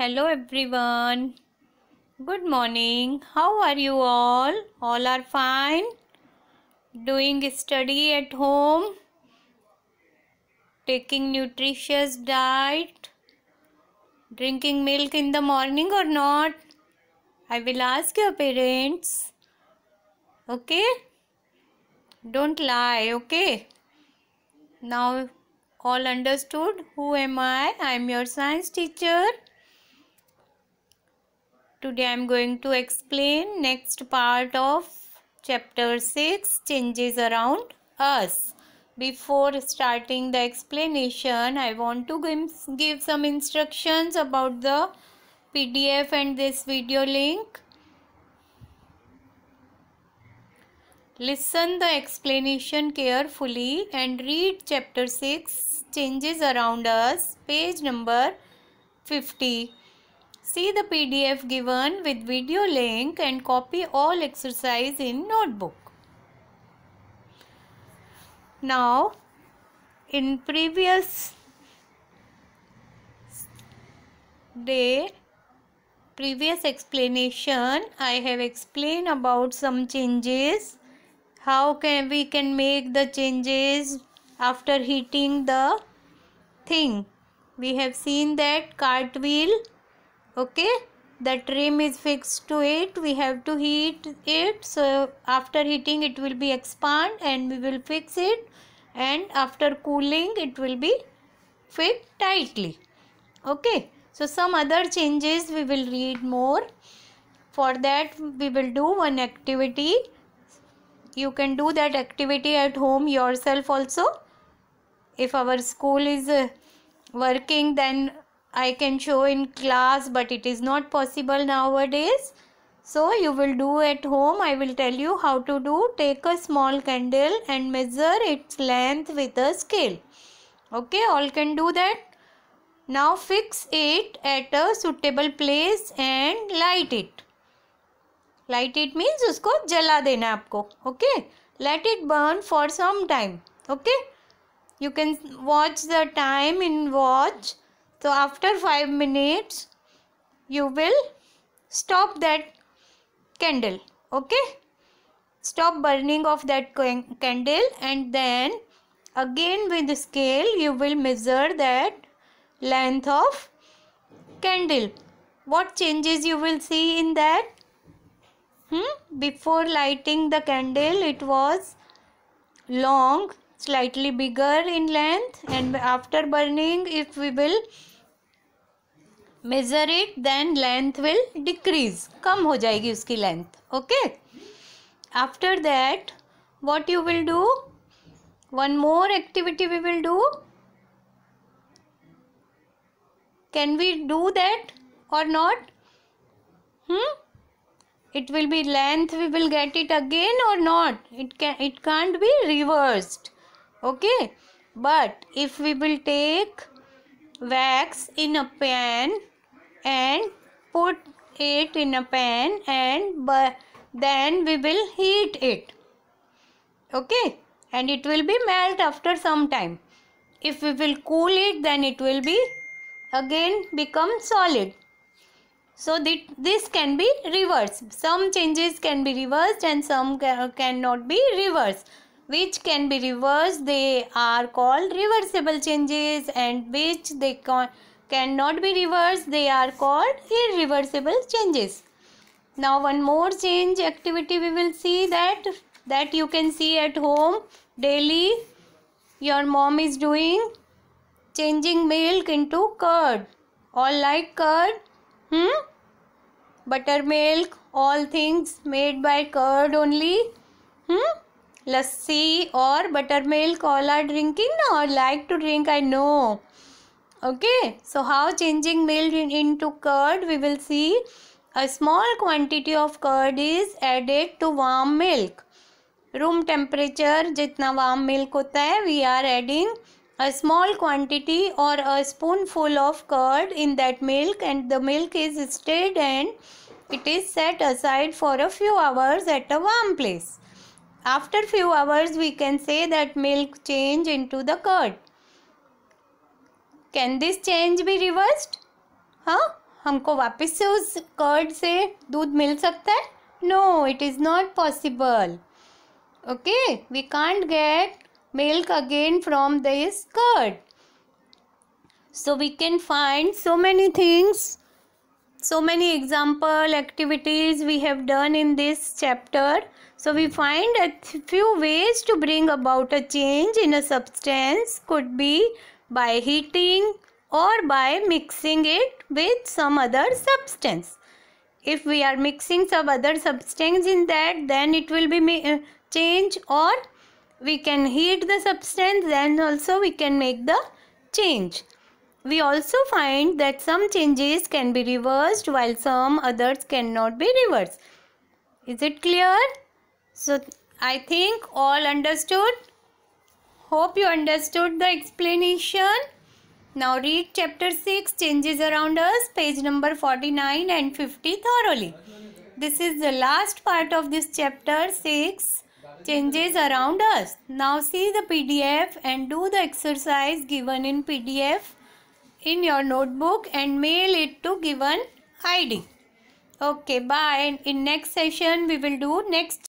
hello everyone good morning how are you all all are fine doing study at home taking nutritious diet drinking milk in the morning or not i will ask your parents okay don't lie okay now all understood who am i i am your science teacher Today I am going to explain next part of chapter 6 changes around us. Before starting the explanation, I want to give some instructions about the PDF and this video link. Listen the explanation carefully and read chapter 6 changes around us page number 50. See the PDF given with video link and copy all exercise in notebook. Now, in previous day, previous explanation, I have explained about some changes. How can we can make the changes after heating the thing. We have seen that cartwheel okay the rim is fixed to it we have to heat it so after heating it will be expand and we will fix it and after cooling it will be fit tightly okay so some other changes we will read more for that we will do one activity you can do that activity at home yourself also if our school is uh, working then I can show in class but it is not possible nowadays. So you will do at home. I will tell you how to do. Take a small candle and measure its length with a scale. Okay, all can do that. Now fix it at a suitable place and light it. Light it means usko jala dena आपको Okay, let it burn for some time. Okay, you can watch the time in watch. So after 5 minutes you will stop that candle okay stop burning of that candle and then again with the scale you will measure that length of candle what changes you will see in that hmm? before lighting the candle it was long slightly bigger in length and after burning if we will measure it then length will decrease कम हो जाएगी उसकी length okay after that what you will do one more activity we will do can we do that or not it will be length we will get it again or not it can it can't be reversed okay but if we will take wax in a pan and put it in a pan and then we will heat it okay and it will be melt after some time if we will cool it then it will be again become solid so this can be reversed some changes can be reversed and some cannot be reversed which can be reversed they are called reversible changes and which they can cannot be reversed they are called irreversible changes now one more change activity we will see that that you can see at home daily your mom is doing changing milk into curd all like curd hmm buttermilk all things made by curd only hmm lassi or buttermilk all are drinking or like to drink i know okay so how changing milk into curd we will see a small quantity of curd is added to warm milk room temperature Jitna warm milk होता hai, we are adding a small quantity or a spoonful of curd in that milk and the milk is stirred and it is set aside for a few hours at a warm place after few hours we can say that milk change into the curd can this change भी reversed हाँ हमको वापस से उस curd से दूध मिल सकता है no it is not possible okay we can't get milk again from this curd so we can find so many things so many example activities we have done in this chapter so we find a few ways to bring about a change in a substance could be by heating or by mixing it with some other substance. If we are mixing some other substance in that, then it will be uh, change or we can heat the substance then also we can make the change. We also find that some changes can be reversed while some others cannot be reversed. Is it clear? So I think all understood. Hope you understood the explanation. Now read chapter 6 changes around us page number 49 and 50 thoroughly. This is the last part of this chapter 6 changes around us. Now see the PDF and do the exercise given in PDF in your notebook and mail it to given ID. Okay, bye. In next session, we will do next